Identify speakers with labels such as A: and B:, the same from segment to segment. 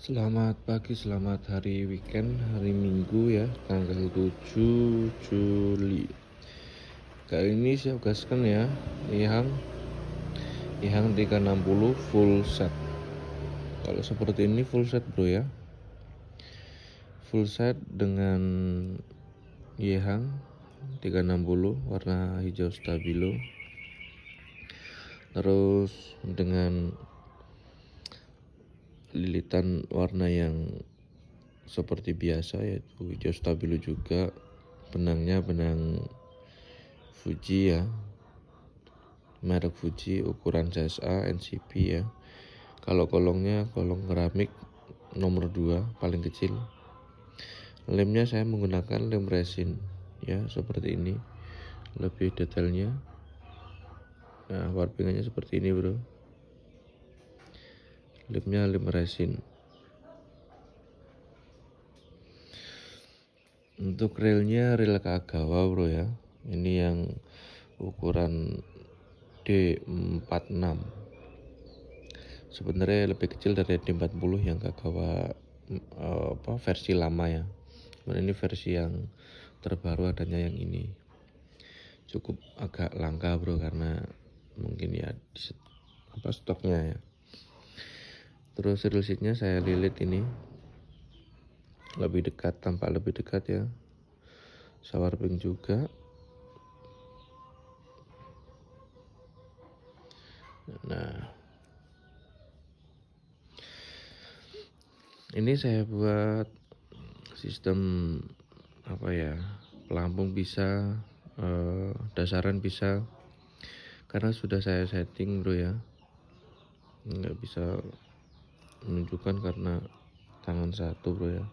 A: Selamat pagi, selamat hari weekend, hari Minggu ya, tanggal 7 Juli. Kali ini saya gaskan ya, Ihang Ihang 360 full set. Kalau seperti ini full set, Bro ya. Full set dengan Ihang 360 warna hijau stabilo. Terus dengan lilitan warna yang seperti biasa yaitu hijau stabilo juga benangnya benang Fuji ya merek Fuji ukuran CSA NCP ya kalau kolongnya kolong keramik nomor 2 paling kecil lemnya saya menggunakan lem resin ya seperti ini lebih detailnya nah warpingannya seperti ini bro lipnya lem resin untuk relnya rel Kagawa bro ya ini yang ukuran D46 sebenarnya lebih kecil dari D40 yang Kagawa eh, apa versi lama ya cuman ini versi yang terbaru adanya yang ini cukup agak langka bro karena mungkin ya apa stoknya ya terus rilisnya saya lilit ini lebih dekat tampak lebih dekat ya shower pink juga nah ini saya buat sistem apa ya pelampung bisa eh, dasaran bisa karena sudah saya setting bro ya nggak bisa menunjukkan karena tangan satu bro ya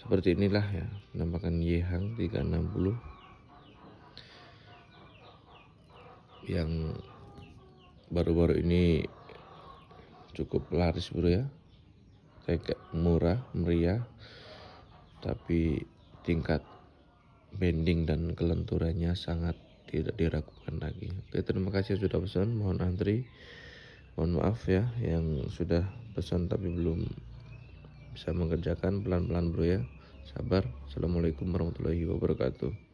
A: seperti inilah ya penampakan Yehang 360 yang baru-baru ini cukup laris bro ya kayak murah meriah tapi tingkat bending dan kelenturannya sangat tidak diragukan lagi oke terima kasih sudah pesan mohon antri mohon maaf ya yang sudah pesan tapi belum bisa mengerjakan pelan-pelan bro ya sabar assalamualaikum warahmatullahi wabarakatuh